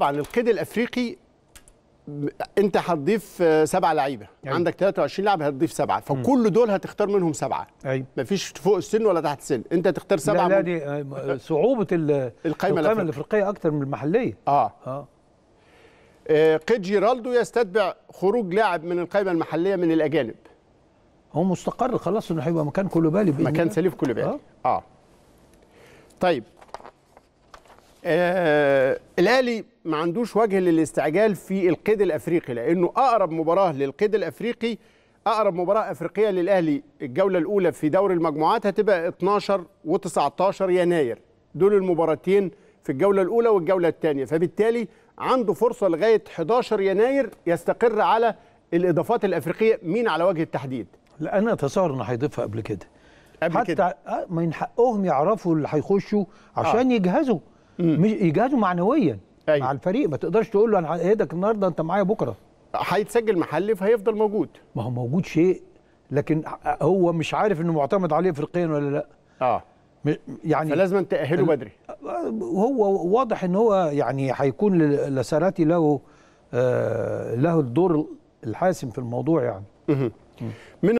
طبعا القيد الافريقي انت هتضيف سبعه لعيبه أيوة. عندك 23 لاعب هتضيف سبعه فكل دول هتختار منهم سبعه أيوة. مفيش فوق السن ولا تحت السن انت تختار سبعه لا, لا دي آه، صعوبه القائمه القائمه الافريقيه اكتر من المحليه آه. اه اه قيد جيرالدو يستتبع خروج لاعب من القائمه المحليه من الاجانب هو مستقر خلاص انه هيبقى مكان كولوبالي مكان سليف كولوبالي آه. اه طيب آه الاهلي ما عندوش وجه للاستعجال في القيد الافريقي لانه اقرب مباراه للقيد الافريقي اقرب مباراه افريقيه للاهلي الجوله الاولى في دوري المجموعات هتبقى 12 و19 يناير دول المباراتين في الجوله الاولى والجوله الثانيه فبالتالي عنده فرصه لغايه 11 يناير يستقر على الاضافات الافريقيه مين على وجه التحديد لا انا اتصور انه هيضيفها قبل كده قبل حتى كده. آه، من حقهم يعرفوا اللي هيخشوا آه. عشان آه. يجهزوا مش ايجازه معنويا أيوة. مع الفريق ما تقدرش تقول له انا هيدك النهارده انت معايا بكره هيتسجل محلي فهيفضل موجود ما هو موجود شيء لكن هو مش عارف انه معتمد عليه فرقيا ولا لا اه يعني فلازم تاهله بدري هو واضح ان هو يعني هيكون لساراتي له آه له الدور الحاسم في الموضوع يعني من